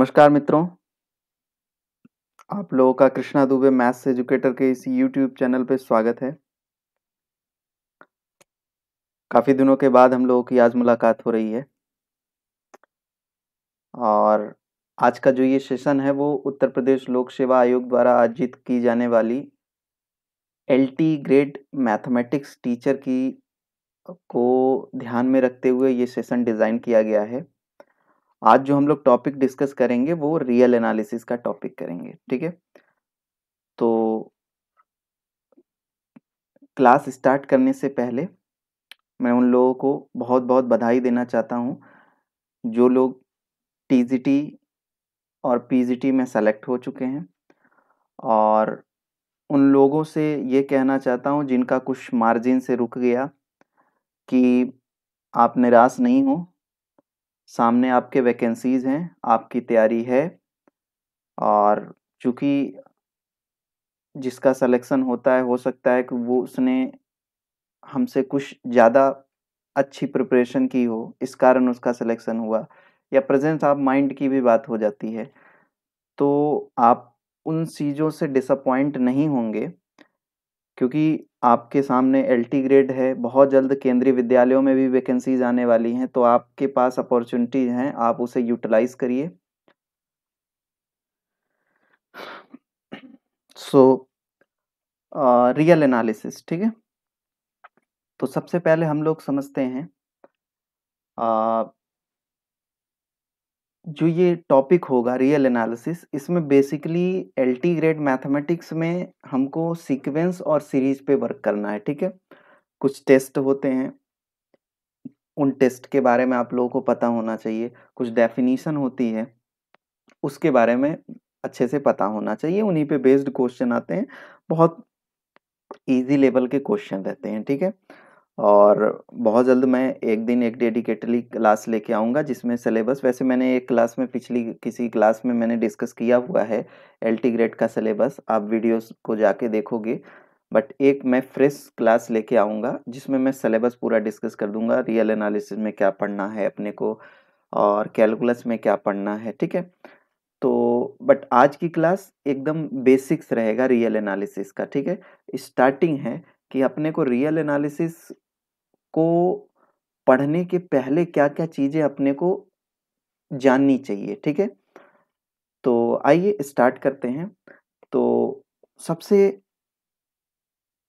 नमस्कार मित्रों आप लोगों का कृष्णा दुबे मैथ्स एजुकेटर के इस यूट्यूब चैनल पर स्वागत है काफ़ी दिनों के बाद हम लोगों की आज मुलाकात हो रही है और आज का जो ये सेशन है वो उत्तर प्रदेश लोक सेवा आयोग द्वारा आयोजित की जाने वाली एलटी ग्रेड मैथमेटिक्स टीचर की को ध्यान में रखते हुए ये सेशन डिज़ाइन किया गया है आज जो हम लोग टॉपिक डिस्कस करेंगे वो रियल एनालिसिस का टॉपिक करेंगे ठीक है तो क्लास स्टार्ट करने से पहले मैं उन लोगों को बहुत बहुत बधाई देना चाहता हूँ जो लोग टी और पी में सेलेक्ट हो चुके हैं और उन लोगों से ये कहना चाहता हूँ जिनका कुछ मार्जिन से रुक गया कि आप निराश नहीं हो सामने आपके वैकेंसीज़ हैं आपकी तैयारी है और चूँकि जिसका सिलेक्शन होता है हो सकता है कि वो उसने हमसे कुछ ज़्यादा अच्छी प्रिपरेशन की हो इस कारण उसका सिलेक्शन हुआ या प्रेजेंस ऑफ माइंड की भी बात हो जाती है तो आप उन चीज़ों से डिसअपॉइंट नहीं होंगे क्योंकि आपके सामने एल टी ग्रेड है बहुत जल्द केंद्रीय विद्यालयों में भी वैकेंसीज आने वाली हैं तो आपके पास अपॉर्चुनिटीज हैं आप उसे यूटिलाइज करिए सो रियल एनालिसिस ठीक है तो सबसे पहले हम लोग समझते हैं uh, जो ये टॉपिक होगा रियल एनालिसिस इसमें बेसिकली टी ग्रेड मैथमेटिक्स में हमको सीक्वेंस और सीरीज पे वर्क करना है ठीक है कुछ टेस्ट होते हैं उन टेस्ट के बारे में आप लोगों को पता होना चाहिए कुछ डेफिनेशन होती है उसके बारे में अच्छे से पता होना चाहिए उन्हीं पे बेस्ड क्वेश्चन आते हैं बहुत इजी लेवल के क्वेश्चन रहते हैं ठीक है और बहुत जल्द मैं एक दिन एक डेडिकेटली क्लास लेके आऊँगा जिसमें सिलेबस वैसे मैंने एक क्लास में पिछली किसी क्लास में मैंने डिस्कस किया हुआ है एल टी ग्रेड का सिलेबस आप वीडियोस को जाके देखोगे बट एक मैं फ्रेश क्लास लेके आऊँगा जिसमें मैं सिलेबस पूरा डिस्कस कर दूँगा रियल एनालिसिस में क्या पढ़ना है अपने को और कैलकुलस में क्या पढ़ना है ठीक है तो बट आज की क्लास एकदम बेसिक्स रहेगा रियल एनालिसिस का ठीक है स्टार्टिंग है कि अपने को रियल एनालिसिस को पढ़ने के पहले क्या क्या चीज़ें अपने को जाननी चाहिए ठीक है तो आइए स्टार्ट करते हैं तो सबसे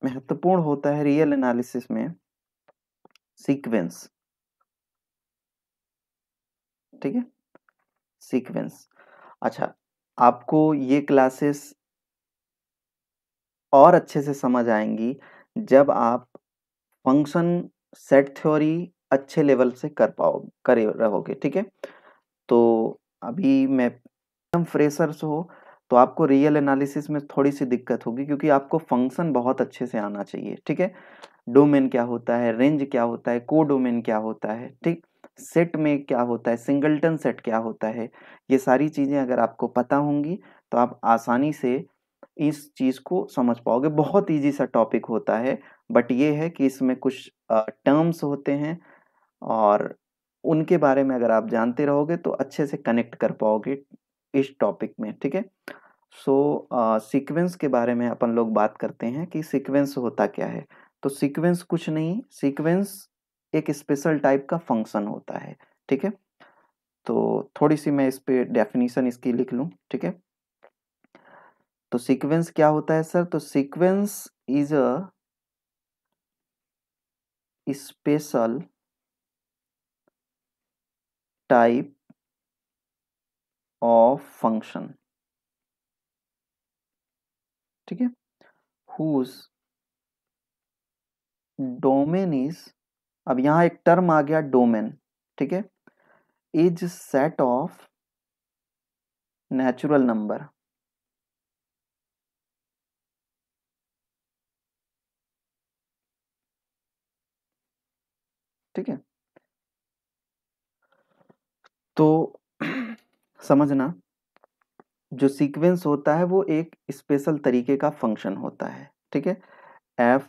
महत्वपूर्ण होता है रियल एनालिसिस में सीक्वेंस ठीक है सीक्वेंस अच्छा आपको ये क्लासेस और अच्छे से समझ आएंगी जब आप फंक्शन सेट थ्योरी अच्छे लेवल से कर पाओ कर रहोगे ठीक है तो अभी मैं एकदम फ्रेशर्स हो तो आपको रियल एनालिसिस में थोड़ी सी दिक्कत होगी क्योंकि आपको फंक्शन बहुत अच्छे से आना चाहिए ठीक है डोमेन क्या होता है रेंज क्या होता है को डोमेन क्या होता है ठीक सेट में क्या होता है सिंगलटन सेट क्या होता है ये सारी चीज़ें अगर आपको पता होंगी तो आप आसानी से इस चीज़ को समझ पाओगे बहुत इजी सा टॉपिक होता है बट ये है कि इसमें कुछ टर्म्स होते हैं और उनके बारे में अगर आप जानते रहोगे तो अच्छे से कनेक्ट कर पाओगे इस टॉपिक में ठीक है सो सीक्वेंस के बारे में अपन लोग बात करते हैं कि सीक्वेंस होता क्या है तो सीक्वेंस कुछ नहीं सीक्वेंस एक स्पेशल टाइप का फंक्शन होता है ठीक है तो थोड़ी सी मैं इस पर डेफिनेशन इसकी लिख लूँ ठीक है तो सीक्वेंस क्या होता है सर तो sequence is a special type of function ठीक है हुज डोमेन इज अब यहां एक टर्म आ गया डोमेन ठीक है is set of natural number ठीक है तो समझना जो सीक्वेंस होता है वो एक स्पेशल तरीके का फंक्शन होता है ठीक है एफ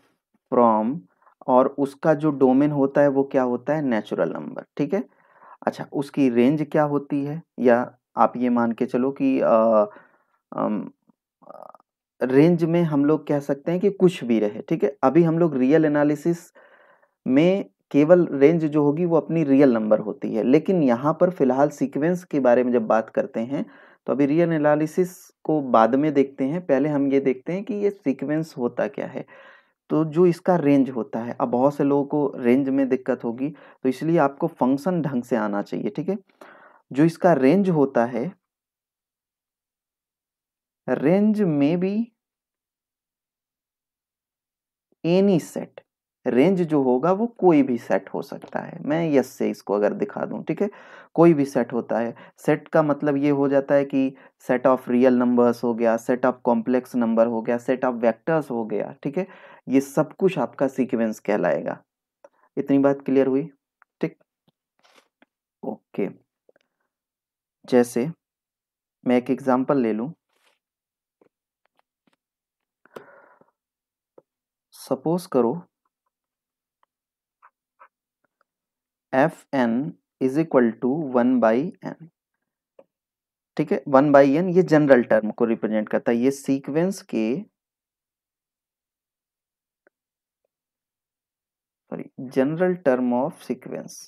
फ्रॉम और उसका जो डोमेन होता है वो क्या होता है नेचुरल नंबर ठीक है अच्छा उसकी रेंज क्या होती है या आप ये मान के चलो कि आ, आ, रेंज में हम लोग कह सकते हैं कि कुछ भी रहे ठीक है अभी हम लोग रियल एनालिसिस में केवल रेंज जो होगी वो अपनी रियल नंबर होती है लेकिन यहाँ पर फिलहाल सीक्वेंस के बारे में जब बात करते हैं तो अभी रियल एनालिसिस को बाद में देखते हैं पहले हम ये देखते हैं कि ये सीक्वेंस होता क्या है तो जो इसका रेंज होता है अब बहुत से लोगों को रेंज में दिक्कत होगी तो इसलिए आपको फंक्शन ढंग से आना चाहिए ठीक है जो इसका रेंज होता है रेंज में भी एनी सेट रेंज जो होगा वो कोई भी सेट हो सकता है मैं यस से इसको अगर दिखा दूं ठीक है कोई भी सेट होता है सेट का मतलब ये हो जाता है कि सेट ऑफ रियल नंबर्स हो गया सेट ऑफ कॉम्प्लेक्स नंबर हो गया सेट ऑफ वेक्टर्स हो गया ठीक है ये सब कुछ आपका सीक्वेंस कहलाएगा इतनी बात क्लियर हुई ठीक ओके जैसे मैं एक एग्जांपल ले लूं सपोज करो F N is equal to one by N ठीक है वन बाई एन ये जनरल टर्म को रिप्रेजेंट करता है ये सीक्वेंस के sorry general term of sequence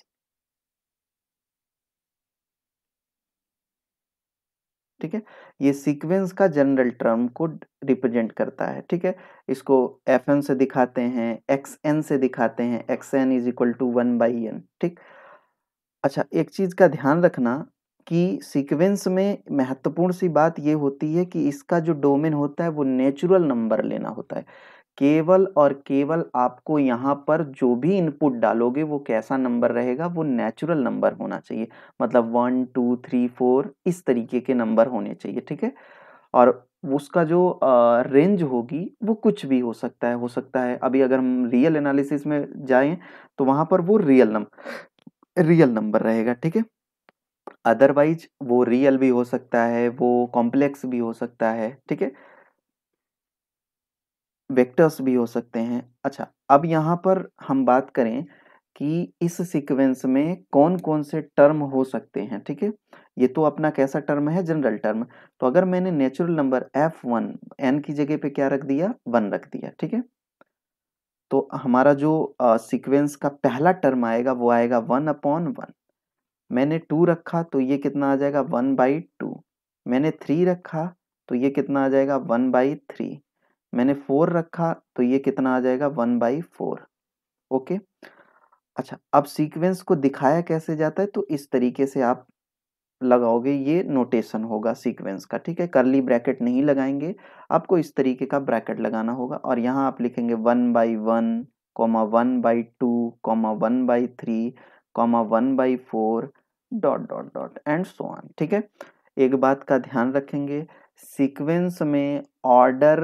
ठीक है ये सीक्वेंस का जनरल टर्म को रिप्रेजेंट करता है ठीक है इसको एफ एन से दिखाते हैं एक्स एन से दिखाते हैं X N is equal to one by N ठीक अच्छा एक चीज़ का ध्यान रखना कि सीक्वेंस में महत्वपूर्ण सी बात ये होती है कि इसका जो डोमेन होता है वो नेचुरल नंबर लेना होता है केवल और केवल आपको यहाँ पर जो भी इनपुट डालोगे वो कैसा नंबर रहेगा वो नेचुरल नंबर होना चाहिए मतलब वन टू थ्री फोर इस तरीके के नंबर होने चाहिए ठीक है और उसका जो रेंज होगी वो कुछ भी हो सकता है हो सकता है अभी अगर हम रियल एनालिसिस में जाएं तो वहाँ पर वो रियल नंबर रियल नंबर रहेगा ठीक है अदरवाइज वो रियल भी हो सकता है वो कॉम्प्लेक्स भी हो सकता है ठीक है वेक्टर्स भी हो सकते हैं। अच्छा, अब यहाँ पर हम बात करें कि इस सीक्वेंस में कौन-कौन से टर्म हो सकते हैं, ठीक है? ये तो अपना कैसा टर्म है? General term. तो अगर मैंने natural number F one N की जगह पे क्या रख दिया? वन रख दिया, ठीक है? तो हमारा जो अ, सीक्वेंस का पहला टर्म आएगा, वो आएगा वन अपॉन वन मैंने टू रखा, तो ये कितना आ जाएगा? वन बाई टू मैंने थ्री रखा, तो ये कितना आ जाएगा? वन बाई थ्री मैंने फोर रखा तो ये कितना आ जाएगा वन बाई फोर ओके अच्छा अब सीक्वेंस को दिखाया कैसे जाता है तो इस तरीके से आप लगाओगे ये नोटेशन होगा सीक्वेंस का ठीक है करली ब्रैकेट नहीं लगाएंगे आपको इस तरीके का ब्रैकेट लगाना होगा और यहाँ आप लिखेंगे one by one comma one by two comma one by three comma one by four dot dot dot and so on ठीक है एक बात का ध्यान रखेंगे सीक्वेंस में ऑर्डर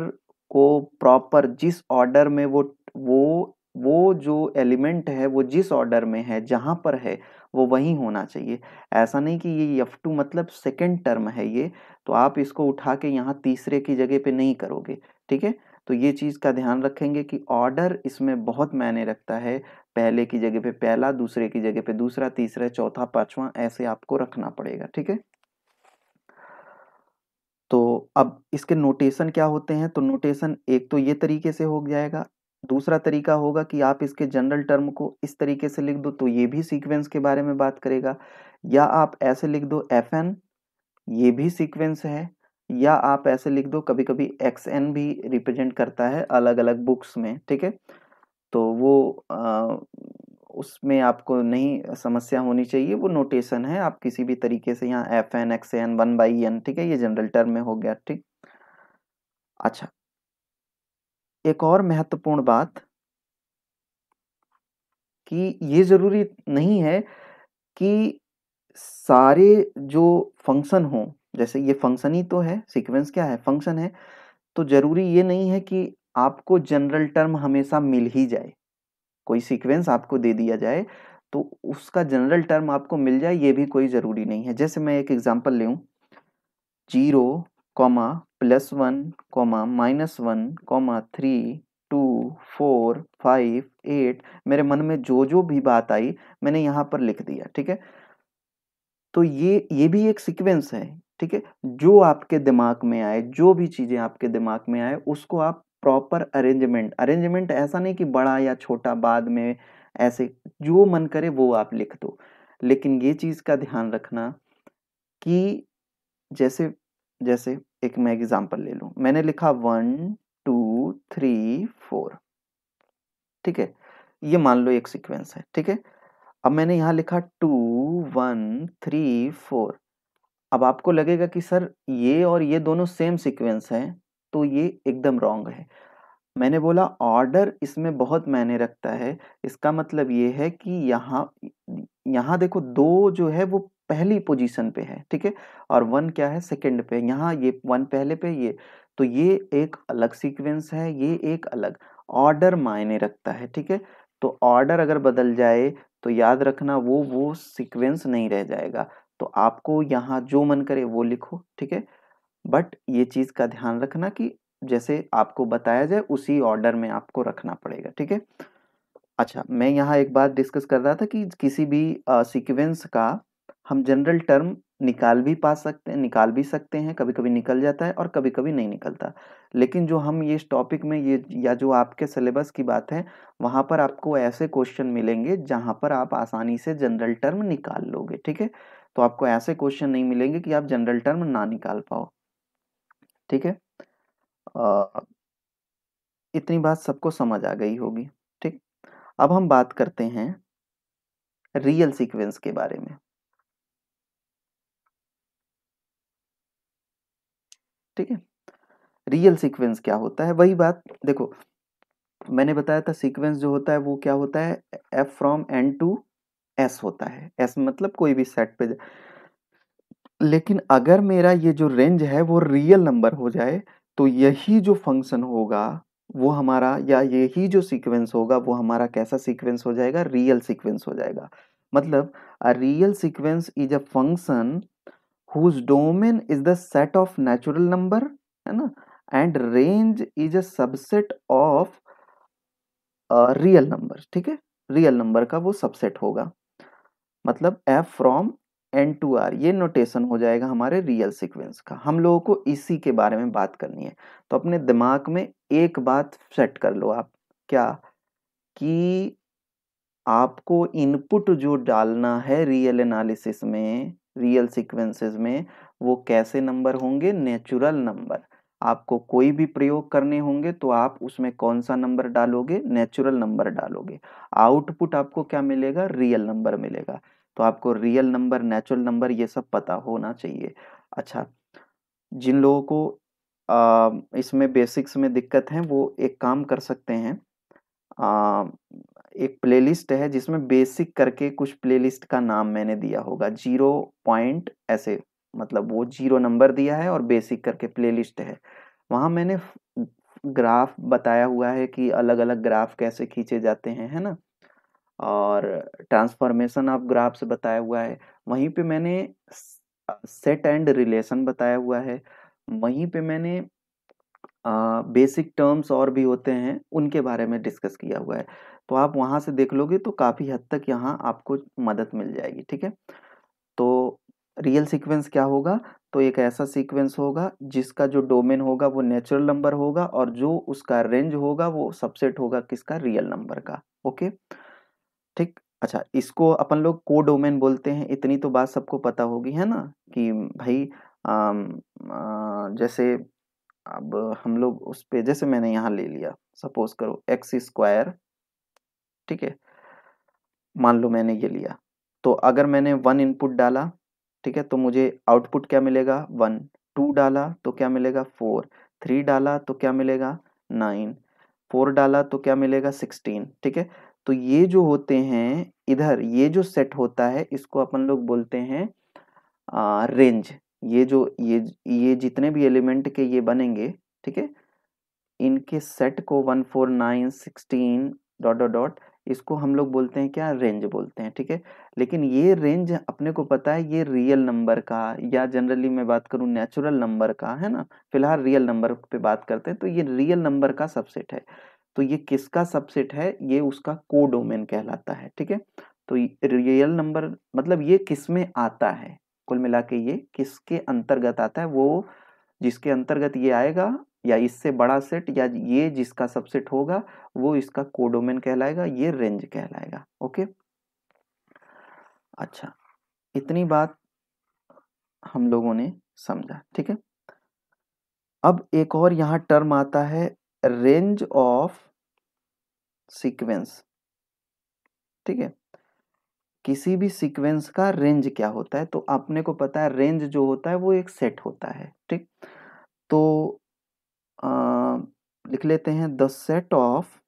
को प्रॉपर जिस ऑर्डर में वो वो वो जो एलिमेंट है वो जिस ऑर्डर में है जहाँ पर है वो वहीं होना चाहिए ऐसा नहीं कि ये यफ टू मतलब सेकेंड टर्म है ये तो आप इसको उठा के यहाँ तीसरे की जगह पे नहीं करोगे ठीक है तो ये चीज़ का ध्यान रखेंगे कि ऑर्डर इसमें बहुत मायने रखता है पहले की जगह पे पहला दूसरे की जगह पे दूसरा तीसरा चौथा पाँचवा ऐसे आपको रखना पड़ेगा ठीक है अब इसके नोटेशन क्या होते हैं तो नोटेशन एक तो ये तरीके से हो जाएगा दूसरा तरीका होगा कि आप इसके जनरल टर्म को इस तरीके से लिख दो तो ये भी सीक्वेंस के बारे में बात करेगा या आप ऐसे लिख दो एफ एन ये भी सीक्वेंस है या आप ऐसे लिख दो कभी कभी एक्स एन भी रिप्रेजेंट करता है अलग अलग बुक्स में ठीक है तो वो उसमें आपको नहीं समस्या होनी चाहिए वो नोटेशन है आप किसी भी तरीके से यहाँ F N X N one by N ठीक है ये जनरल टर्म में हो गया ठीक अच्छा एक और महत्वपूर्ण बात कि ये ज़रूरी नहीं है कि सारे जो फंक्शन हो जैसे ये फंक्शन ही तो है सीक्वेंस क्या है फंक्शन है तो ज़रूरी ये नहीं है कि आपको जनरल टर्म हमेशा मिल ही जाए कोई सीक्वेंस आपको दे दिया जाए तो उसका जनरल टर्म आपको मिल जाए ये भी कोई ज़रूरी नहीं है जैसे मैं एक एग्जांपल लूँ zero comma plus one comma minus one comma three two four five eight मेरे मन में जो जो भी बात आई मैंने यहाँ पर लिख दिया ठीक है तो ये ये भी एक सीक्वेंस है ठीक है जो आपके दिमाग में आए जो भी चीज़ें आपके दिमाग में आए उसको आप प्रॉपर अरेंजमेंट अरेंजमेंट ऐसा नहीं कि बड़ा या छोटा बाद में ऐसे जो मन करे वो आप लिख दो लेकिन ये चीज़ का ध्यान रखना कि जैसे जैसे एक मैं एग्जाम्पल ले लूँ मैंने लिखा वन टू थ्री फोर ठीक है ये मान लो एक सीक्वेंस है ठीक है अब मैंने यहाँ लिखा टू वन थ्री फोर अब आपको लगेगा कि सर ये और ये दोनों सेम सीक्वेंस हैं तो ये एकदम रॉन्ग है। मैंने बोला ऑर्डर इसमें बहुत मायने रखता है, इसका मतलब ये है कि यहाँ यहाँ देखो दो जो है वो पहली पोजीशन पे है, ठीक है? और वन क्या है सेकंड पे, यहाँ ये वन पहले पे ये, तो ये एक अलग सीक्वेंस है, ये एक अलग। ऑर्डर मायने रखता है, ठीक है? तो ऑर्डर अगर बदल जाए तो याद रखना वो वो सीक्वेंस नहीं रह जाएगा। तो आपको यहाँ जो मन करे वो लिखो, ठीक है? बट ये चीज़ का ध्यान रखना कि जैसे आपको बताया जाए उसी ऑर्डर में आपको रखना पड़ेगा ठीक है अच्छा मैं यहाँ एक बात डिस्कस कर रहा था कि किसी भी सीक्वेंस का हम जनरल टर्म निकाल भी पा सकते हैं निकाल भी सकते हैं कभी कभी निकल जाता है और कभी कभी नहीं निकलता लेकिन जो हम ये टॉपिक में ये या जो आपके सिलेबस की बात है वहाँ पर आपको ऐसे क्वेश्चन मिलेंगे जहाँ पर आप आसानी से जनरल टर्म निकाल लोगे ठीक है तो आपको ऐसे क्वेश्चन नहीं मिलेंगे कि आप जनरल टर्म ना निकाल पाओ ठीक है इतनी बात सबको समझ आ गई होगी ठीक अब हम बात करते हैं रियल सीक्वेंस के बारे में ठीक है रियल सीक्वेंस क्या होता है वही बात देखो मैंने बताया था सीक्वेंस जो होता है वो क्या होता है F from N to S होता है एस मतलब कोई भी सेट पे लेकिन अगर मेरा ये जो रेंज है वो रियल नंबर हो जाए तो यही जो फंक्शन होगा वो हमारा या यही जो सीक्वेंस होगा वो हमारा कैसा सीक्वेंस हो जाएगा रियल सीक्वेंस हो जाएगा मतलब a real sequence is a function whose domain is the set of natural number है ना and range is a subset of real number ठीक है रियल नंबर का वो सबसेट होगा मतलब F from N to R ये नोटेशन हो जाएगा हमारे रियल सीक्वेंस का हम लोगों को इसी के बारे में बात करनी है तो अपने दिमाग में एक बात सेट कर लो आप क्या कि आपको इनपुट जो डालना है रियल एनालिसिस में रियल सीक्वेंसेस में वो कैसे नंबर होंगे नेचुरल नंबर आपको कोई भी प्रयोग करने होंगे तो आप उसमें कौन सा नंबर डालोगे नेचुरल नंबर डालोगे आउटपुट आपको क्या मिलेगा रियल नंबर मिलेगा तो आपको रियल नंबर नेचुरल नंबर ये सब पता होना चाहिए अच्छा जिन लोगों को आ, इसमें बेसिक्स में दिक्कत है वो एक काम कर सकते हैं आ, एक प्लेलिस्ट है जिसमें बेसिक करके कुछ प्लेलिस्ट का नाम मैंने दिया होगा जीरो पॉइंट ऐसे मतलब वो जीरो नंबर दिया है और बेसिक करके प्लेलिस्ट है वहाँ मैंने ग्राफ बताया हुआ है कि अलग अलग ग्राफ कैसे खींचे जाते हैं है ना और ट्रांसफॉर्मेशन ऑफ ग्राफ्स बताया हुआ है वहीं पे मैंने सेट एंड रिलेशन बताया हुआ है वहीं पे मैंने बेसिक टर्म्स और भी होते हैं उनके बारे में डिस्कस किया हुआ है तो आप वहाँ से देख लोगे तो काफ़ी हद तक यहाँ आपको मदद मिल जाएगी ठीक है तो रियल सीक्वेंस क्या होगा तो एक ऐसा सीक्वेंस होगा जिसका जो डोमेन होगा वो नेचुरल नंबर होगा और जो उसका रेंज होगा वो सबसेट होगा किसका रियल नंबर का ओके okay? ठीक अच्छा इसको अपन लोग को डोमेन बोलते हैं इतनी तो बात सबको पता होगी है ना कि भाई आ, आ, जैसे अब हम लोग उस पे जैसे मैंने यहाँ ले लिया सपोज करो एक्स स्क्वायर ठीक है मान लो मैंने ये लिया तो अगर मैंने वन इनपुट डाला ठीक है तो मुझे आउटपुट क्या मिलेगा वन टू डाला तो क्या मिलेगा फोर थ्री डाला तो क्या मिलेगा नाइन फोर डाला तो क्या मिलेगा सिक्सटीन ठीक है तो ये जो होते हैं इधर ये जो सेट होता है इसको अपन लोग बोलते हैं आ, रेंज ये जो ये ये जितने भी एलिमेंट के ये बनेंगे ठीक है इनके सेट को one four nine sixteen dot dot dot इसको हम लोग बोलते हैं क्या रेंज बोलते हैं ठीक है लेकिन ये रेंज अपने को पता है ये रियल नंबर का या जनरली मैं बात करूँ नेचुरल नंबर का है ना फिलहाल रियल नंबर पे बात करते हैं तो ये रियल नंबर का सबसेट है तो ये किसका सबसेट है ये उसका कोडोमेन कहलाता है ठीक है तो रियल नंबर मतलब ये किस में आता है कुल मिला के ये किसके अंतर्गत आता है वो जिसके अंतर्गत ये आएगा या इससे बड़ा सेट या ये जिसका सबसेट होगा वो इसका कोडोमेन कहलाएगा ये रेंज कहलाएगा ओके अच्छा इतनी बात हम लोगों ने समझा ठीक है अब एक और यहाँ टर्म आता है रेंज ऑफ सीक्वेंस ठीक है किसी भी सीक्वेंस का रेंज क्या होता है तो आपने को पता है रेंज जो होता है वो एक सेट होता है ठीक तो आ, लिख लेते हैं the set of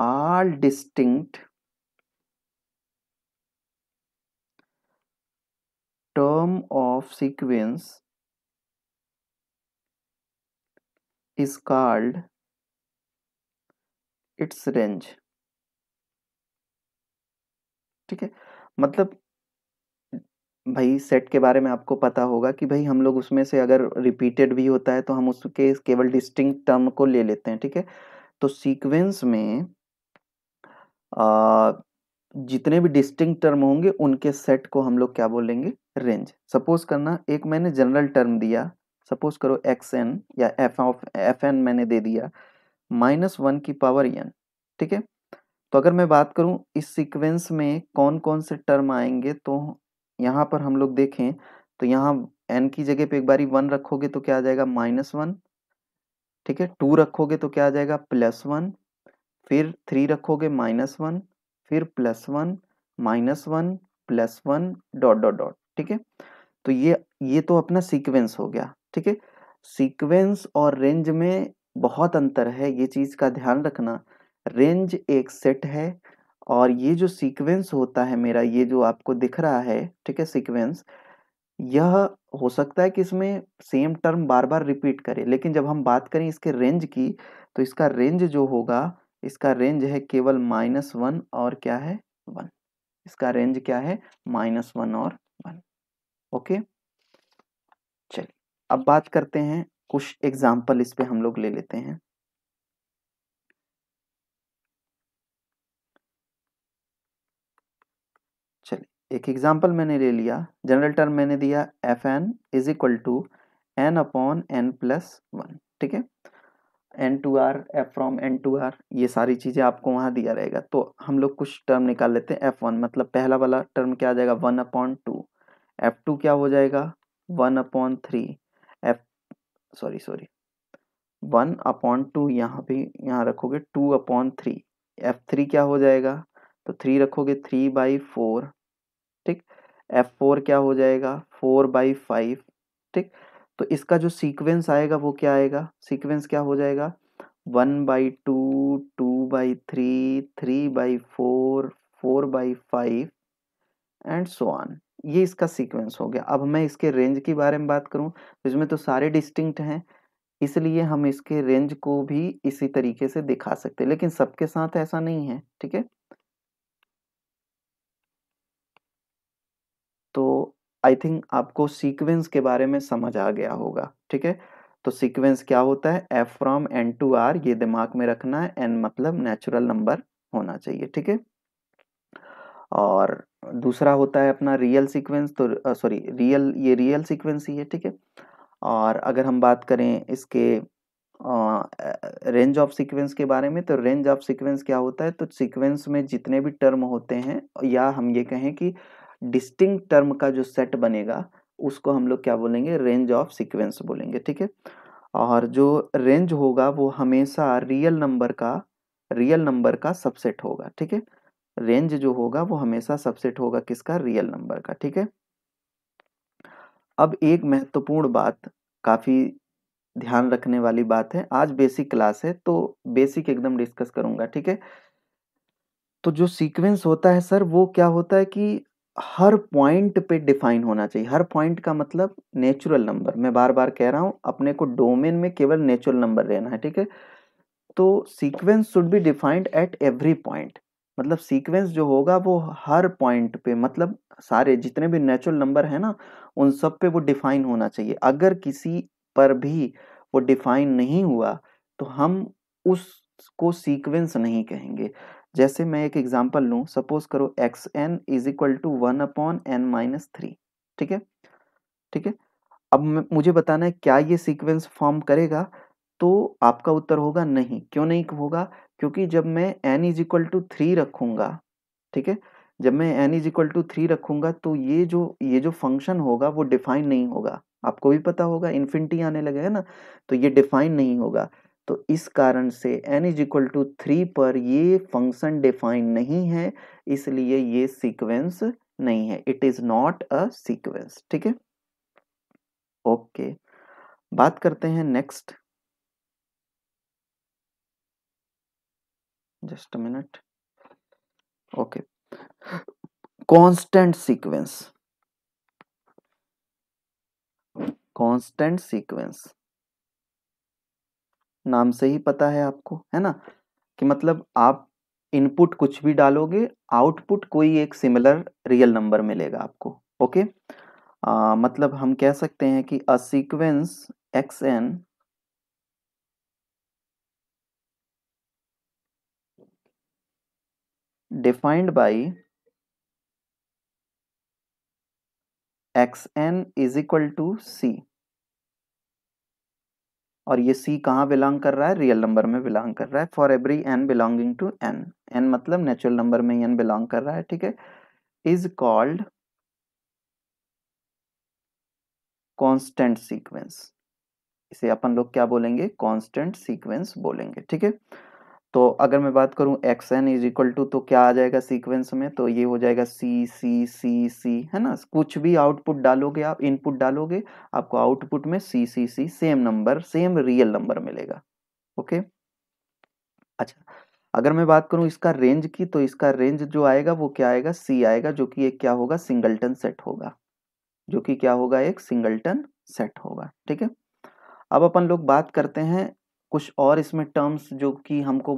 all distinct term of sequence is called it's range ठीक है मतलब भाई सेट के बारे में आपको पता होगा कि भाई हम लोग उसमें से अगर रिपीटेड भी होता है तो हम उसके केवल डिस्टिंग टर्म को ले लेते हैं ठीक है तो सीक्वेंस में आ, जितने भी डिस्टिंग टर्म होंगे उनके सेट को हम लोग क्या बोलेंगे रेंज सपोज करना एक मैंने जनरल टर्म दिया सपोज करो एक्स एन या एफ ऑफ एफ एन मैंने दे दिया माइनस वन की पावर एन ठीक है तो अगर मैं बात करूं इस सीक्वेंस में कौन कौन से टर्म आएंगे तो यहाँ पर हम लोग देखें तो यहाँ एन की जगह पे एक बारी वन रखोगे तो क्या आ जाएगा माइनस वन ठीक है टू रखोगे तो क्या आ जाएगा प्लस वन फिर थ्री रखोगे माइनस वन फिर plus one minus one plus one dot dot dot ठीक है तो ये ये तो अपना सीक्वेंस हो गया ठीक है सीक्वेंस और रेंज में बहुत अंतर है ये चीज़ का ध्यान रखना रेंज एक सेट है और ये जो सीक्वेंस होता है मेरा ये जो आपको दिख रहा है ठीक है सीक्वेंस यह हो सकता है कि इसमें सेम टर्म बार बार रिपीट करे लेकिन जब हम बात करें इसके रेंज की तो इसका रेंज जो होगा इसका रेंज है केवल माइनस वन और क्या है वन इसका रेंज क्या है माइनस वन और वन ओके चलिए अब बात करते हैं कुछ एग्जाम्पल इस पे हम लोग ले लेते हैं चलिए एक एग्जाम्पल मैंने ले लिया जनरल टर्म मैंने दिया F N is equal to N upon N plus one ठीक है N to R F from N to R ये सारी चीज़ें आपको वहां दिया रहेगा तो हम लोग कुछ टर्म निकाल लेते हैं एफ वन मतलब पहला वाला टर्म क्या आ जाएगा one upon two F two क्या हो जाएगा one upon three sorry sorry one upon two यहाँ पे यहाँ रखोगे two upon three F three क्या हो जाएगा तो थ्री रखोगे थ्री बाई फोर ठीक एफ फोर क्या हो जाएगा फोर बाई फाइव ठीक तो इसका जो सीक्वेंस आएगा वो क्या आएगा सीक्वेंस क्या हो जाएगा one by two two by three three by four four by five and so on ये इसका सीक्वेंस हो गया अब मैं इसके रेंज के बारे में बात करूं तो इसमें तो सारे डिस्टिंक्ट हैं इसलिए हम इसके रेंज को भी इसी तरीके से दिखा सकते लेकिन सबके साथ ऐसा नहीं है ठीक है तो आई थिंक आपको सीक्वेंस के बारे में समझ आ गया होगा ठीक है तो सीक्वेंस क्या होता है F from N to R ये दिमाग में रखना है एन मतलब नेचुरल नंबर होना चाहिए ठीक है और दूसरा होता है अपना रियल सीक्वेंस तो सॉरी रियल ये रियल सीक्वेंस ही है ठीक है और अगर हम बात करें इसके रेंज ऑफ सीक्वेंस के बारे में तो रेंज ऑफ सीक्वेंस क्या होता है तो सीक्वेंस में जितने भी टर्म होते हैं या हम ये कहें कि डिस्टिंग टर्म का जो सेट बनेगा उसको हम लोग क्या बोलेंगे रेंज ऑफ सीक्वेंस बोलेंगे ठीक है और जो रेंज होगा वो हमेशा रियल नंबर का रियल नंबर का सबसेट होगा ठीक है रेंज जो होगा वो हमेशा सबसेट होगा किसका रियल नंबर का ठीक है अब एक महत्वपूर्ण बात काफी ध्यान रखने वाली बात है आज बेसिक क्लास है तो बेसिक एकदम डिस्कस करूंगा ठीक है तो जो सीक्वेंस होता है सर वो क्या होता है कि हर पॉइंट पे डिफाइन होना चाहिए हर पॉइंट का मतलब नेचुरल नंबर मैं बार बार कह रहा हूं अपने को डोमेन में केवल नेचुरल नंबर लेना है ठीक है तो sequence should be defined at every point मतलब सीक्वेंस जो होगा वो हर पॉइंट पे मतलब सारे जितने भी नेचुरल नंबर है ना उन सब पे वो डिफाइन होना चाहिए अगर किसी पर भी वो डिफाइन नहीं हुआ तो हम उसको सीक्वेंस नहीं कहेंगे जैसे मैं एक एग्जांपल लूँ सपोज करो X N is equal to one upon N minus three ठीक है ठीक है अब मुझे बताना है क्या ये सीक्वेंस फॉर्म करेगा तो आपका उत्तर होगा नहीं क्यों नहीं होगा क्योंकि जब मैं N is equal to three रखूंगा ठीक है जब मैं N is equal to three रखूंगा तो ये जो ये जो फंक्शन होगा वो डिफाइन नहीं होगा आपको भी पता होगा इन्फिनिटी आने लगे है ना तो ये डिफाइन नहीं होगा तो इस कारण से n is equal to three पर ये फंक्शन डिफाइन नहीं है इसलिए ये सीक्वेंस नहीं है it is not a sequence ठीक है ओके बात करते हैं next just minute okay constant sequence constant sequence नाम से ही पता है आपको है ना कि मतलब आप इनपुट कुछ भी डालोगे आउटपुट कोई एक सिमिलर रियल नंबर मिलेगा आपको ओके आ, मतलब हम कह सकते हैं कि a sequence x n defined by xn is equal to c और ये c कहाँ बिलोंग कर रहा है रियल नंबर में बिलोंग कर रहा है for every n belonging to n n मतलब नेचुरल नंबर में n बिलोंग कर रहा है ठीक है इज कॉल्ड कांस्टेंट सीक्वेंस इसे अपन लोग क्या बोलेंगे कांस्टेंट सीक्वेंस बोलेंगे ठीक है तो अगर मैं बात करूँ x N is equal to तो क्या आ जाएगा सीक्वेंस में तो ये हो जाएगा सी सी सी सी है ना कुछ भी आउटपुट डालोगे आप इनपुट डालोगे आपको आउटपुट में c c c same number same real number मिलेगा ओके अच्छा अगर मैं बात करूँ इसका रेंज की तो इसका रेंज जो आएगा वो क्या आएगा सी आएगा जो कि एक क्या होगा सिंगलटन सेट होगा जो कि क्या होगा एक सिंगल्टन सेट होगा ठीक है अब अपन लोग बात करते हैं कुछ और इसमें टर्म्स जो कि हमको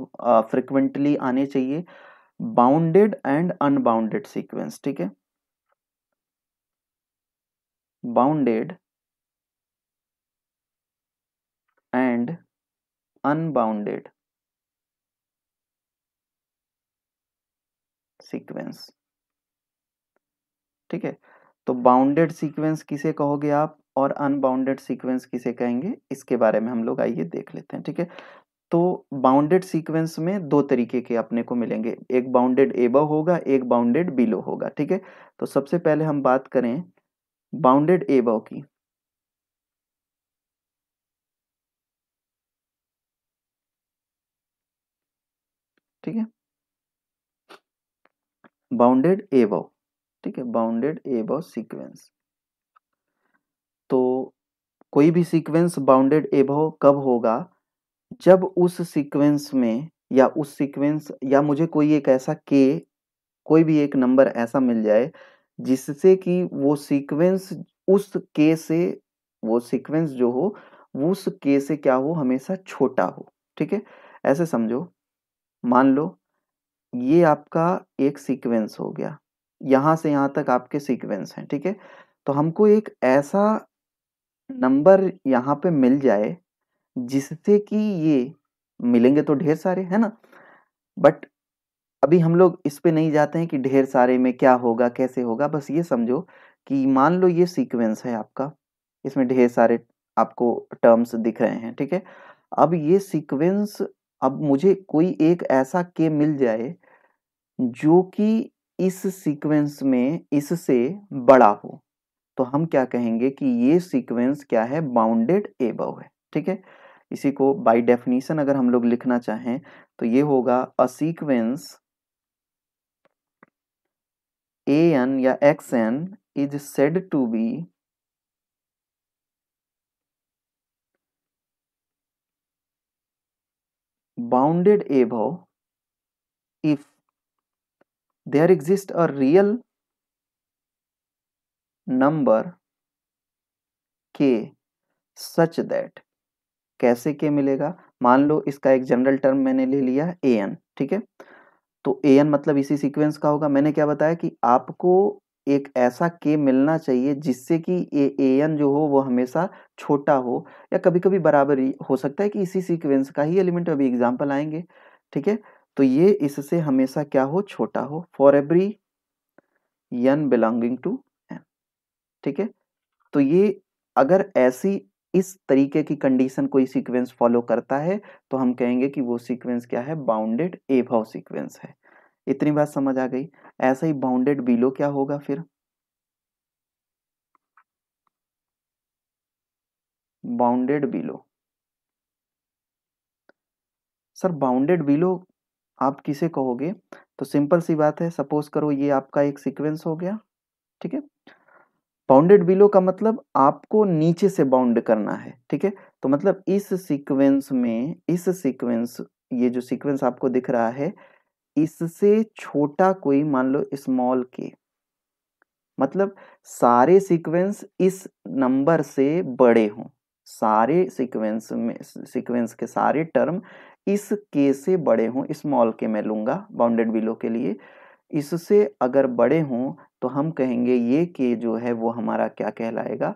फ्रिक्वेंटली आने चाहिए बाउंडेड एंड अनबाउंडेड सीक्वेंस ठीक है बाउंडेड एंड अनबाउंडेड सीक्वेंस ठीक है तो बाउंडेड सीक्वेंस किसे कहोगे आप और अनबाउंडेड सीक्वेंस किसे कहेंगे इसके बारे में हम लोग आइए देख लेते हैं ठीक है तो बाउंडेड सीक्वेंस में दो तरीके के अपने को मिलेंगे एक बाउंडेड एबो होगा एक बाउंडेड बिलो होगा ठीक है तो सबसे पहले हम बात करें बाउंडेड एबो की ठीक है बाउंडेड एबो ठीक है बाउंडेड एबो सीक्वेंस तो कोई भी सीक्वेंस बाउंडेड एबव कब होगा जब उस सीक्वेंस में या उस सीक्वेंस या मुझे कोई एक ऐसा के कोई भी एक नंबर ऐसा मिल जाए जिससे कि वो सीक्वेंस उस के से वो सीक्वेंस जो हो उस के से क्या हो हमेशा छोटा हो ठीक है ऐसे समझो मान लो ये आपका एक सीक्वेंस हो गया यहां से यहां तक आपके सीक्वेंस हैं ठीक है तो हमको एक ऐसा नंबर यहाँ पे मिल जाए जिससे कि ये मिलेंगे तो ढेर सारे है ना बट अभी हम लोग इस पे नहीं जाते हैं कि ढेर सारे में क्या होगा कैसे होगा बस ये समझो कि मान लो ये सीक्वेंस है आपका इसमें ढेर सारे आपको टर्म्स दिख रहे हैं ठीक है अब ये सीक्वेंस अब मुझे कोई एक ऐसा के मिल जाए जो कि इस सीक्वेंस में इससे बड़ा हो तो हम क्या कहेंगे कि ये सीक्वेंस क्या है बाउंडेड एबव है ठीक है इसी को बाय डेफिनेशन अगर हम लोग लिखना चाहें तो ये होगा अ सीक्वेंस ए एन या x N is said to be bounded above if there exist a real number k such that कैसे के मिलेगा मान लो इसका एक जनरल टर्म मैंने ले लिया ए एन ठीक है तो ए एन मतलब इसी सीक्वेंस का होगा मैंने क्या बताया कि आपको एक ऐसा के मिलना चाहिए जिससे कि ये ए एन जो हो वो हमेशा छोटा हो या कभी कभी बराबर हो सकता है कि इसी सीक्वेंस का ही एलिमेंट अभी एग्जाम्पल आएंगे ठीक है तो ये इससे हमेशा क्या हो छोटा हो for every n belonging to ठीक है तो ये अगर ऐसी इस तरीके की कंडीशन कोई सीक्वेंस फॉलो करता है तो हम कहेंगे कि वो सीक्वेंस क्या है बाउंडेड भाव सीक्वेंस है इतनी बात समझ आ गई ऐसा ही बाउंडेड बिलो क्या होगा फिर bounded below sir bounded below आप किसे कहोगे तो सिंपल सी बात है सपोज करो ये आपका एक सीक्वेंस हो गया ठीक है बाउंडेड बिलो का मतलब आपको नीचे से बाउंड करना है ठीक है तो मतलब इस सीक्वेंस में इस सीक्वेंस ये जो सीक्वेंस आपको दिख रहा है इससे छोटा कोई मान लो स्मॉल के मतलब सारे सीक्वेंस इस नंबर से बड़े हों सारे सीक्वेंस में सीक्वेंस के सारे टर्म इस के से बड़े हों स्मॉल के मैं लूंगा बाउंडेड बिलो के लिए इससे अगर बड़े हों तो हम कहेंगे ये के जो है वो हमारा क्या कहलाएगा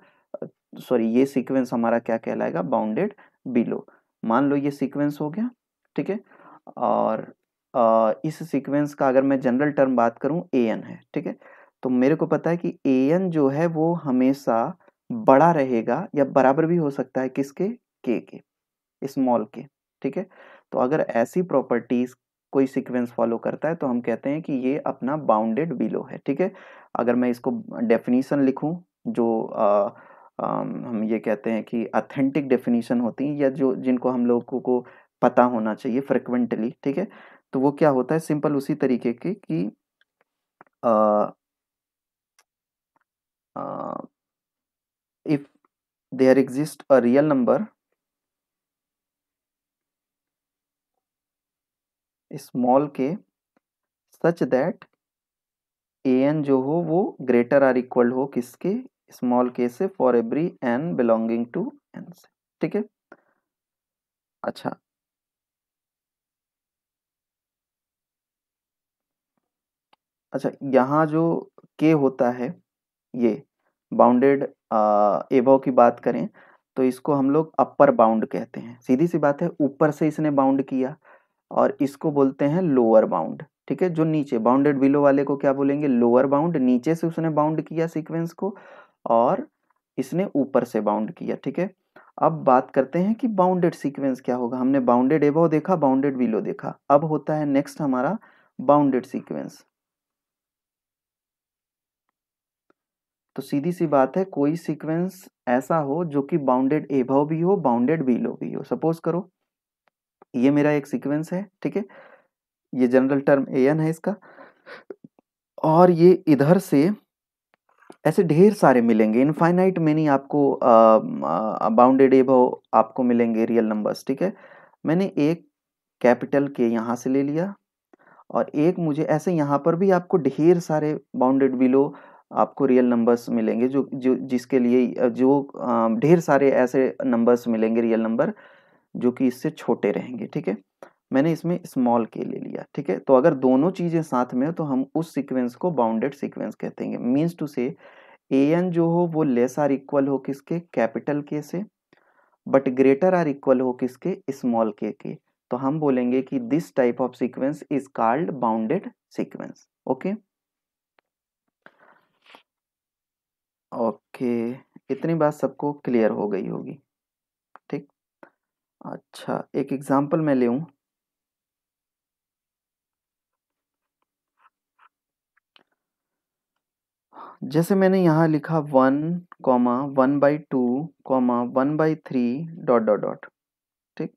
सॉरी ये सीक्वेंस हमारा क्या कहलाएगा बाउंडेड बिलो मान लो ये सीक्वेंस हो गया ठीक है और आ, इस सीक्वेंस का अगर मैं जनरल टर्म बात करूं ए एन है ठीक है तो मेरे को पता है कि ए एन जो है वो हमेशा बड़ा रहेगा या बराबर भी हो सकता है किसके के के स्मॉल के ठीक है तो अगर ऐसी प्रॉपर्टीज कोई सीक्वेंस फॉलो करता है तो हम कहते हैं कि ये अपना बाउंडेड बिलो है ठीक है अगर मैं इसको डेफिनीसन लिखूं जो आ, आ, हम ये कहते हैं कि अथेंटिक डेफिनीशन होती हैं या जो जिनको हम लोगों को पता होना चाहिए फ्रिक्वेंटली ठीक है तो वो क्या होता है सिंपल उसी तरीके के कि if there exist a real number small k such that A N जो हो वो ग्रेटर आर इक्वल हो किसके स्मॉल के से for every n belonging to n से ठीक है अच्छा अच्छा यहाँ जो के होता है ये बाउंडेड एबव की बात करें तो इसको हम लोग अपर बाउंड कहते हैं सीधी सी बात है ऊपर से इसने बाउंड किया और इसको बोलते हैं लोअर बाउंड ठीक है जो नीचे बाउंडेड बिलो वाले को क्या बोलेंगे लोअर बाउंड नीचे से उसने बाउंड किया सीक्वेंस को और इसने ऊपर से बाउंड किया ठीक है अब बात करते हैं कि बाउंडेड सीक्वेंस क्या होगा हमने बाउंडेड एबो देखा बाउंडेड बिलो देखा अब होता है नेक्स्ट हमारा बाउंडेड सीक्वेंस तो सीधी सी बात है कोई सीक्वेंस ऐसा हो जो कि बाउंडेड एभव भी हो बाउंडेड बिलो भी हो सपोज करो ये मेरा एक सीक्वेंस है ठीक है ये जनरल टर्म ए एन है इसका और ये इधर से ऐसे ढेर सारे मिलेंगे इनफाइनाइट मैनी आपको बाउंडेड एबो आपको मिलेंगे रियल नंबर्स ठीक है मैंने एक कैपिटल के यहाँ से ले लिया और एक मुझे ऐसे यहाँ पर भी आपको ढेर सारे बाउंडेड बिलो आपको रियल नंबर्स मिलेंगे जो जो जिसके लिए जो ढेर सारे ऐसे नंबर्स मिलेंगे रियल नंबर जो कि इससे छोटे रहेंगे ठीक है मैंने इसमें स्मॉल के ले लिया ठीक है तो अगर दोनों चीज़ें साथ में हो तो हम उस सीक्वेंस को बाउंडेड सीक्वेंस कहते हैं मीन्स टू से ए एन जो हो वो लेस आर इक्वल हो किसके कैपिटल के से बट ग्रेटर आर इक्वल हो किसके स्मॉल के के तो हम बोलेंगे कि this type of sequence is called bounded sequence okay okay इतनी बात सबको क्लियर हो गई होगी अच्छा, एक एग्ज़ाम्पल मैं लूँ? जैसे मैंने यहां लिखा one comma one by two comma one by three dot, dot, dot. ठीक?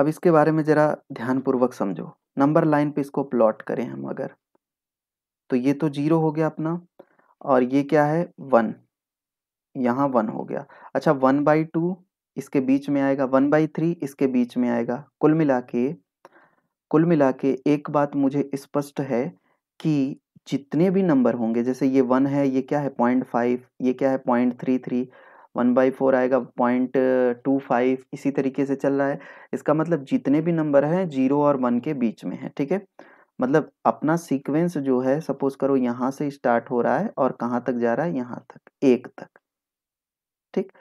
अब इसके बारे में ज़रा ध्यानपूर्वक समझो। नंबर लाइन पे इसको प्लॉट करें हम अगर, तो ये तो जीरो हो गया अपना और ये क्या है वन यहाँ वन हो गया अच्छा वन बाई टू इसके बीच में आएगा वन बाई थ्री इसके बीच में आएगा कुल मिला के कुल मिला के एक बात मुझे स्पष्ट है कि जितने भी नंबर होंगे जैसे ये वन है ये क्या है पॉइंट फाइव ये क्या है point three three one by four आएगा पॉइंट टू फाइव इसी तरीके से चल रहा है इसका मतलब जितने भी नंबर हैं जीरो और वन के बीच में है ठीक है मतलब अपना सीक्वेंस जो है सपोज करो यहाँ से स्टार्ट हो रहा है और कहाँ तक जा रहा है यहाँ तक एक तक ठीक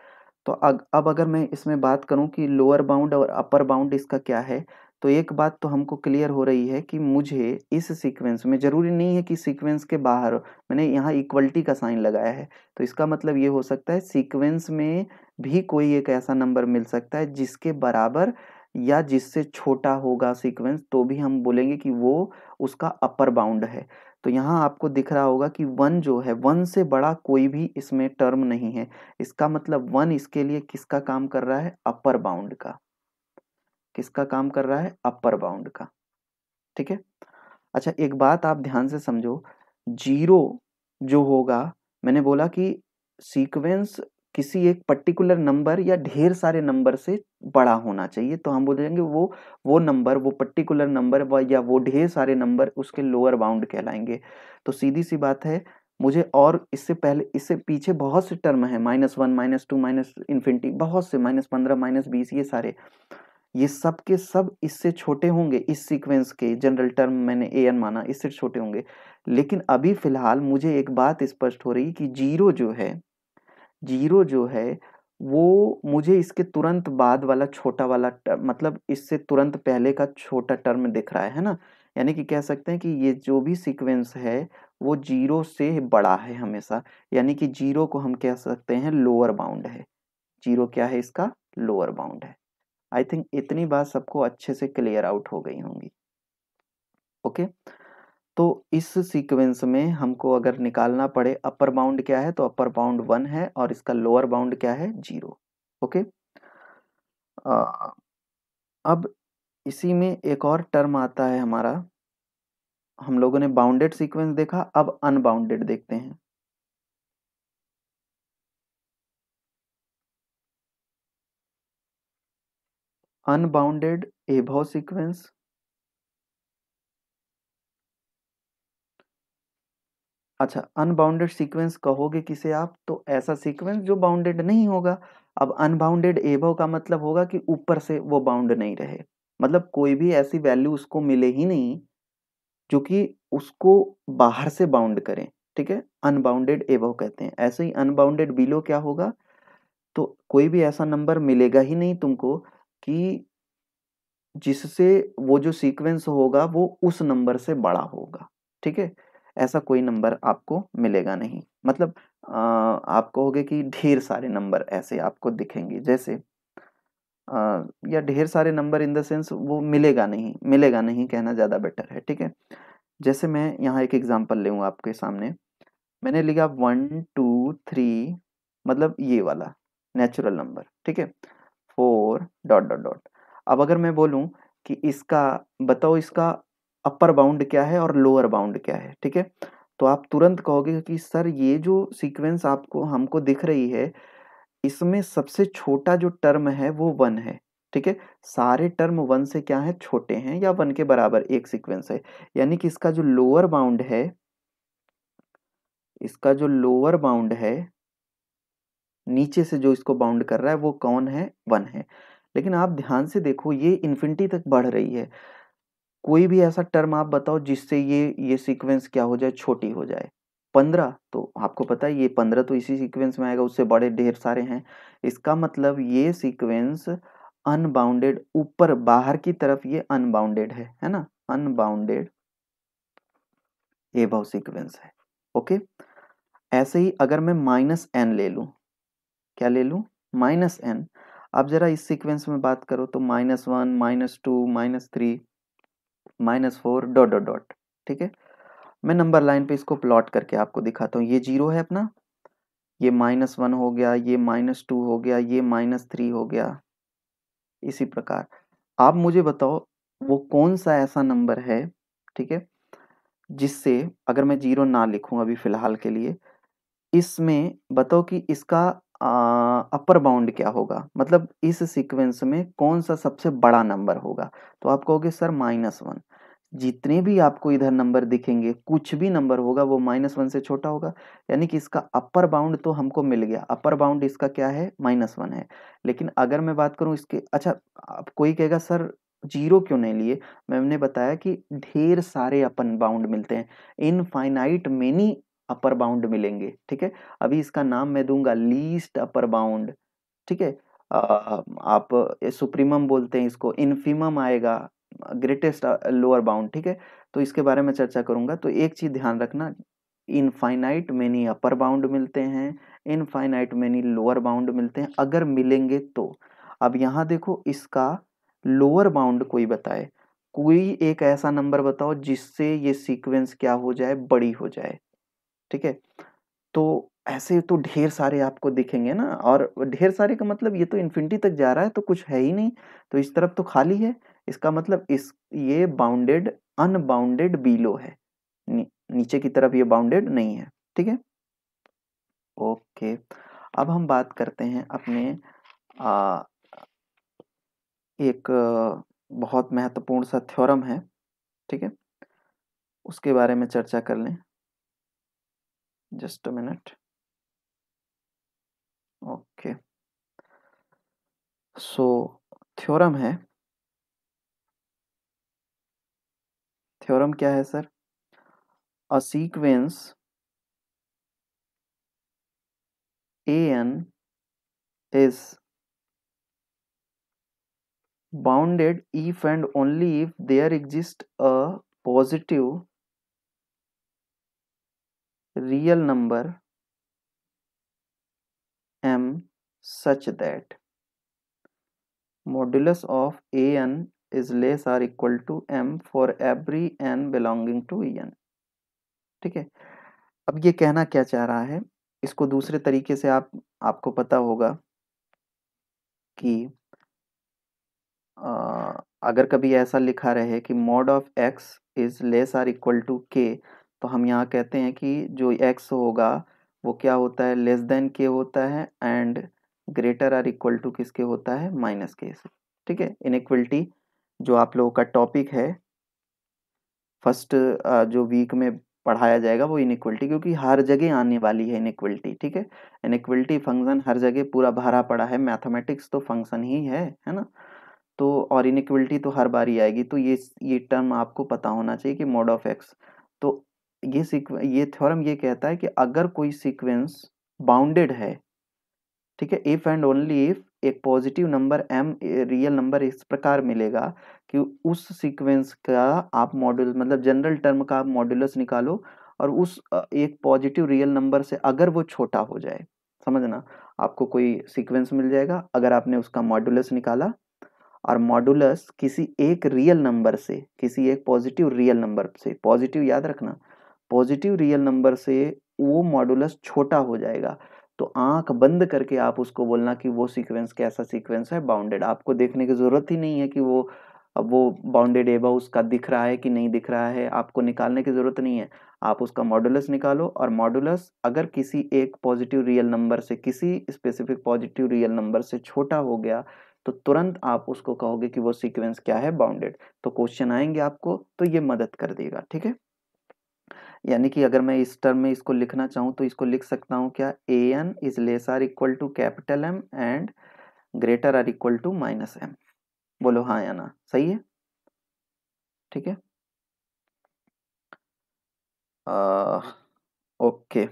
तो अग, अब अगर मैं इसमें बात करूं कि लोअर बाउंड और अपर बाउंड इसका क्या है तो एक बात तो हमको क्लियर हो रही है कि मुझे इस सीक्वेंस में ज़रूरी नहीं है कि सीक्वेंस के बाहर मैंने यहाँ इक्वलिटी का साइन लगाया है तो इसका मतलब ये हो सकता है सीक्वेंस में भी कोई एक ऐसा नंबर मिल सकता है जिसके बराबर या जिससे छोटा होगा सीक्वेंस तो भी हम बोलेंगे कि वो उसका अपर बाउंड है तो यहाँ आपको दिख रहा होगा कि वन जो है वन से बड़ा कोई भी इसमें टर्म नहीं है इसका मतलब वन इसके लिए किसका काम कर रहा है अपर बाउंड का किसका काम कर रहा है अपर बाउंड का ठीक है अच्छा एक बात आप ध्यान से समझो जीरो जो होगा मैंने बोला कि सीक्वेंस किसी एक पर्टिकुलर नंबर या ढेर सारे नंबर से बड़ा होना चाहिए तो हम बोल देंगे वो वो नंबर वो पर्टिकुलर नंबर या वो ढेर सारे नंबर उसके लोअर बाउंड कहलाएंगे तो सीधी सी बात है मुझे और इससे पहले इससे पीछे बहुत से टर्म हैं minus one minus two minus infinity बहुत से माइनस पंद्रह माइनस बीस ये सारे ये सब के सब इससे छोटे होंगे इस सीक्वेंस के जनरल टर्म मैंने ए एन माना इससे छोटे होंगे लेकिन अभी फिलहाल मुझे एक बात स्पष्ट हो रही कि जीरो जो है जीरो जो है वो मुझे इसके तुरंत बाद वाला छोटा वाला मतलब इससे तुरंत पहले का छोटा टर्म दिख रहा है, है ना? यानी कि कह सकते हैं कि ये जो भी सीक्वेंस है वो जीरो से बड़ा है हमेशा यानी कि जीरो को हम कह सकते हैं लोअर बाउंड है जीरो क्या है इसका लोअर बाउंड है आई थिंक इतनी बात सबको अच्छे से क्लियर आउट हो गई होंगी ओके okay? तो इस सीक्वेंस में हमको अगर निकालना पड़े अपर बाउंड क्या है तो अपर बाउंड वन है और इसका लोअर बाउंड क्या है जीरो ओके अब इसी में एक और टर्म आता है हमारा हम लोगों ने बाउंडेड सीक्वेंस देखा अब अनबाउंडेड देखते हैं अनबाउंडेड एभव सीक्वेंस अच्छा अनबाउंडेड सीक्वेंस कहोगे किसे आप तो ऐसा सीक्वेंस जो बाउंडेड नहीं होगा अब अनबाउंडेड एबव का मतलब होगा कि ऊपर से वो बाउंड नहीं रहे मतलब कोई भी ऐसी वैल्यू उसको मिले ही नहीं जो कि उसको बाहर से बाउंड करें ठीक है अनबाउंडेड एबव कहते हैं ऐसे ही अनबाउंडेड बिलो क्या होगा तो कोई भी ऐसा नंबर मिलेगा ही नहीं तुमको कि जिससे वो जो सीक्वेंस होगा वो उस नंबर से बड़ा होगा ठीक है ऐसा कोई नंबर आपको मिलेगा नहीं मतलब आप कहोगे कि ढेर सारे नंबर ऐसे आपको दिखेंगे जैसे या ढेर सारे नंबर इन द सेंस वो मिलेगा नहीं मिलेगा नहीं कहना ज़्यादा बेटर है ठीक है जैसे मैं यहाँ एक एग्जाम्पल ले आपके सामने मैंने लिखा वन टू थ्री मतलब ये वाला नेचुरल नंबर ठीक है फोर डॉट डॉट डॉट अब अगर मैं बोलूँ कि इसका बताओ इसका अपर बाउंड क्या है और लोअर बाउंड क्या है ठीक है तो आप तुरंत कहोगे कि सर ये जो सीक्वेंस आपको हमको दिख रही है इसमें सबसे छोटा जो टर्म है वो वन है ठीक है सारे टर्म वन से क्या है छोटे हैं या वन के बराबर एक सीक्वेंस है यानी कि इसका जो लोअर बाउंड है इसका जो लोअर बाउंड है नीचे से जो इसको बाउंड कर रहा है वो कौन है वन है लेकिन आप ध्यान से देखो ये इन्फिनिटी तक बढ़ रही है कोई भी ऐसा टर्म आप बताओ जिससे ये ये सीक्वेंस क्या हो जाए छोटी हो जाए पंद्रह तो आपको पता है ये पंद्रह तो इसी सीक्वेंस में आएगा उससे बड़े ढेर सारे हैं इसका मतलब ये सीक्वेंस अनबाउंडेड ऊपर बाहर की तरफ ये अनबाउंडेड है है ना अनबाउंडेड बहुत सीक्वेंस है ओके ऐसे ही अगर मैं माइनस एन ले लू क्या ले लू माइनस एन अब जरा इस सीक्वेंस में बात करो तो minus one minus two minus three minus four dot dot dot ठीक है मैं नंबर लाइन पे इसको प्लॉट करके आपको दिखाता हूँ ये जीरो है अपना ये माइनस वन हो गया ये माइनस टू हो गया ये माइनस थ्री हो गया इसी प्रकार आप मुझे बताओ वो कौन सा ऐसा नंबर है ठीक है जिससे अगर मैं जीरो ना लिखू अभी फिलहाल के लिए इसमें बताओ कि इसका अपर बाउंड क्या होगा मतलब इस सीक्वेंस में कौन सा सबसे बड़ा नंबर होगा तो आप कहोगे सर माइनस वन जितने भी आपको इधर नंबर दिखेंगे कुछ भी नंबर होगा वो माइनस वन से छोटा होगा यानी कि इसका अपर बाउंड तो हमको मिल गया अपर बाउंड इसका क्या है माइनस वन है लेकिन अगर मैं बात करूँ इसके अच्छा आप कोई कहेगा सर जीरो क्यों नहीं लिए मैंने बताया कि ढेर सारे अपन बाउंड मिलते हैं इनफाइनाइट मेनी अपर बाउंड मिलेंगे ठीक है अभी इसका नाम मैं दूंगा लीस्ट अपर बाउंड ठीक है आप सुप्रीमम बोलते हैं इसको इन्फीमम आएगा ग्रेटेस्ट लोअर बाउंड ठीक है तो इसके बारे में चर्चा करूंगा तो एक चीज़ ध्यान रखना इनफाइनाइट मेनी अपर बाउंड मिलते हैं इनफाइनाइट मेनी लोअर बाउंड मिलते हैं अगर मिलेंगे तो अब यहाँ देखो इसका लोअर बाउंड कोई बताए कोई एक ऐसा नंबर बताओ जिससे ये सीक्वेंस क्या हो जाए बड़ी हो जाए ठीक है तो ऐसे तो ढेर सारे आपको दिखेंगे ना और ढेर सारे का मतलब ये तो इन्फिनिटी तक जा रहा है तो कुछ है ही नहीं तो इस तरफ तो खाली है इसका मतलब इस ये बाउंडेड अनबाउंडेड बीलो है नी, नीचे की तरफ ये बाउंडेड नहीं है ठीक है ओके अब हम बात करते हैं अपने आ, एक बहुत महत्वपूर्ण सा थ्योरम है ठीक है उसके बारे में चर्चा कर लें just a minute okay so theorem है थ्योरम क्या है sir a sequence a n is bounded if and only if there exist a positive real number M such that modulus of a n is less or equal to m for every n belonging to en ठीक है अब ये कहना क्या चाह रहा है इसको दूसरे तरीके से आप आपको पता होगा कि आ, अगर कभी ऐसा लिखा रहे कि mod of x is less or equal to k तो हम यहाँ कहते हैं कि जो एक्स होगा वो क्या होता है लेस देन के होता है and greater or equal to किसके होता है माइनस के ठीक है इनक्वलिटी जो आप लोगों का टॉपिक है फर्स्ट जो वीक में पढ़ाया जाएगा वो इनक्वलिटी क्योंकि हर जगह आने वाली है इनक्वलिटी ठीक है इनक्वलिटी फंक्शन हर जगह पूरा भरा पड़ा है मैथमेटिक्स तो फंक्शन ही है है ना तो और इनक्वलिटी तो हर बार ही आएगी तो ये ये टर्म आपको पता होना चाहिए कि मोड ऑफ एक्स तो ये ये थ्योरम ये कहता है कि अगर कोई सिक्वेंस बाउंडेड है ठीक है इफ़ एंड ओनली इफ एक positive number M real number इस प्रकार मिलेगा कि उस सीक्वेंस का आप मॉड्यूल मतलब जनरल टर्म का आप मॉड्यूलस निकालो और उस एक पॉजिटिव रियल नंबर से अगर वो छोटा हो जाए समझना आपको कोई सीक्वेंस मिल जाएगा अगर आपने उसका मॉड्यूलस निकाला और मॉड्यूलस किसी एक रियल नंबर से किसी एक पॉजिटिव रियल नंबर से पॉजिटिव याद रखना पॉजिटिव रियल नंबर से वो मॉड्यूलस छोटा हो जाएगा तो आंख बंद करके आप उसको बोलना कि वो सीक्वेंस कैसा सीक्वेंस है बाउंडेड आपको देखने की ज़रूरत ही नहीं है कि वो अब वो बाउंडेड एबा उसका दिख रहा है कि नहीं दिख रहा है आपको निकालने की ज़रूरत नहीं है आप उसका मॉडुलस निकालो और मॉडुलस अगर किसी एक पॉजिटिव रियल नंबर से किसी स्पेसिफिक पॉजिटिव रियल नंबर से छोटा हो गया तो तुरंत आप उसको कहोगे कि वो सीक्वेंस क्या है बाउंडेड तो क्वेश्चन आएंगे आपको तो ये मदद कर देगा ठीक है यानी कि अगर मैं इस टर्म में इसको लिखना चाहूँ तो इसको लिख सकता हूँ क्या a n is less or equal to capital M and greater or equal to minus M बोलो हाँ या ना सही है ठीक है ओके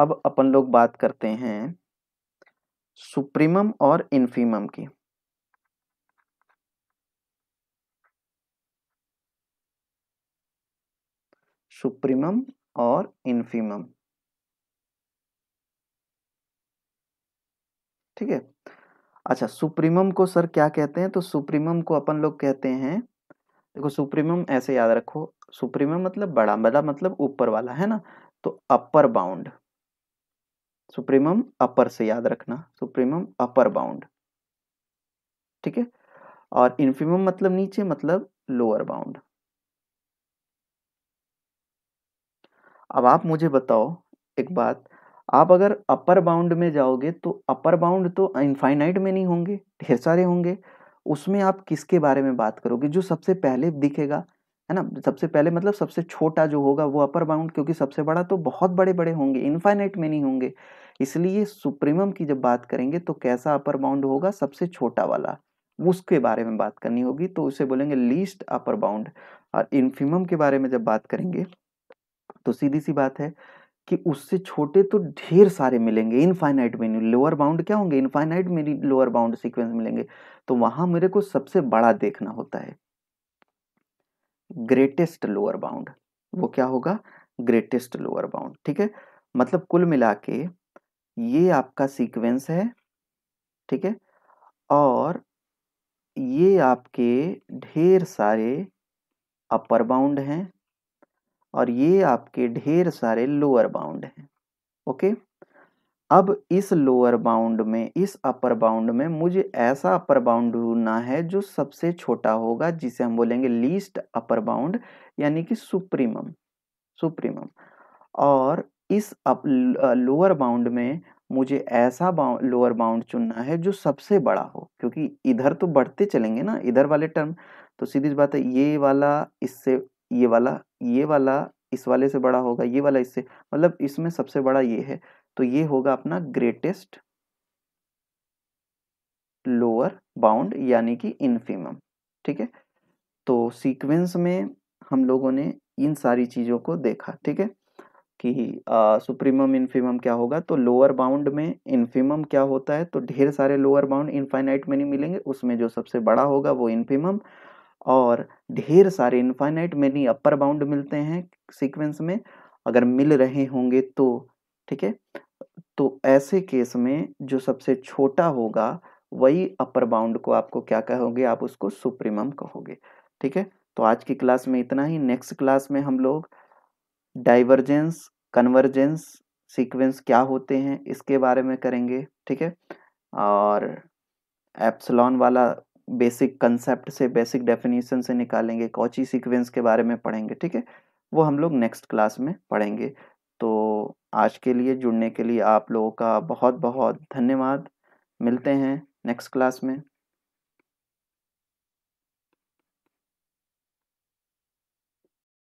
अब अपन लोग बात करते हैं सुप्रीमम और इन्फीमम की सुप्रीमम और इन्फीमम ठीक है अच्छा सुप्रीमम को सर क्या कहते हैं तो सुप्रीमम को अपन लोग कहते हैं देखो सुप्रीमम ऐसे याद रखो सुप्रीमम मतलब बड़ा बड़ा मतलब ऊपर वाला है ना तो अपर बाउंड सुप्रीमम अपर से याद रखना सुप्रीमम अपर बाउंड ठीक है और इन्फीमम मतलब नीचे मतलब लोअर बाउंड अब आप मुझे बताओ एक बात आप अगर अपर बाउंड में जाओगे तो अपर बाउंड तो इनफाइनाइट में नहीं होंगे ढेर सारे होंगे उसमें आप किसके बारे में बात करोगे जो सबसे पहले दिखेगा है ना सबसे पहले मतलब सबसे छोटा जो होगा वो अपर बाउंड क्योंकि सबसे बड़ा तो बहुत बड़े बड़े होंगे इनफाइनाइट में नहीं होंगे इसलिए सुप्रीमम की जब बात करेंगे तो कैसा अपर बाउंड होगा सबसे छोटा वाला उसके बारे में बात करनी होगी तो उसे बोलेंगे लीस्ट अपर बाउंड और इन्फीमम के बारे में जब बात करेंगे तो सीधी सी बात है कि उससे छोटे तो ढेर सारे मिलेंगे इनफाइनाइट मेन्यू लोअर बाउंड क्या होंगे infinite many lower bound sequence मिलेंगे तो वहां मेरे को सबसे बड़ा देखना होता है ग्रेटेस्ट लोअर बाउंड वो क्या होगा ग्रेटेस्ट लोअर बाउंड ठीक है मतलब कुल मिला के ये आपका सीक्वेंस है ठीक है और ये आपके ढेर सारे अपर बाउंड हैं और ये आपके ढेर सारे लोअर बाउंड हैं ओके अब इस लोअर बाउंड में इस अपर बाउंड में मुझे ऐसा अपर बाउंड ढूंढना है जो सबसे छोटा होगा जिसे हम बोलेंगे लीस्ट अपर बाउंड यानी कि सुप्रीमम सुप्रीमम और इस अप लोअर बाउंड में मुझे ऐसा लोअर बाउंड चुनना है जो सबसे बड़ा हो क्योंकि इधर तो बढ़ते चलेंगे ना इधर वाले टर्म तो सीधी बात है ये वाला इससे ये वाला ये वाला इस वाले से बड़ा होगा ये वाला इससे मतलब इसमें सबसे बड़ा ये है तो ये होगा अपना ग्रेटेस्ट लोअर बाउंड यानी कि इन्फीमम ठीक है तो सीक्वेंस में हम लोगों ने इन सारी चीज़ों को देखा ठीक है कि सुप्रीमम इन्फीमम क्या होगा तो लोअर बाउंड में इन्फीमम क्या होता है तो ढेर सारे लोअर बाउंड इनफाइनाइट में नहीं मिलेंगे उसमें जो सबसे बड़ा होगा वो इन्फीमम और ढेर सारे इनफाइनाइट मेनी अपर बाउंड मिलते हैं सीक्वेंस में अगर मिल रहे होंगे तो ठीक है तो ऐसे केस में जो सबसे छोटा होगा वही अपर बाउंड को आपको क्या कहोगे आप उसको सुप्रीमम कहोगे ठीक है तो आज की क्लास में इतना ही नेक्स्ट क्लास में हम लोग डाइवर्जेंस कन्वर्जेंस सीक्वेंस क्या होते हैं इसके बारे में करेंगे ठीक है और एप्सलॉन वाला बेसिक कंसेप्ट से बेसिक डेफिनेशन से निकालेंगे कॉची सीक्वेंस के बारे में पढ़ेंगे ठीक है वो हम लोग नेक्स्ट क्लास में पढ़ेंगे तो आज के लिए जुड़ने के लिए आप लोगों का बहुत बहुत धन्यवाद मिलते हैं नेक्स्ट क्लास में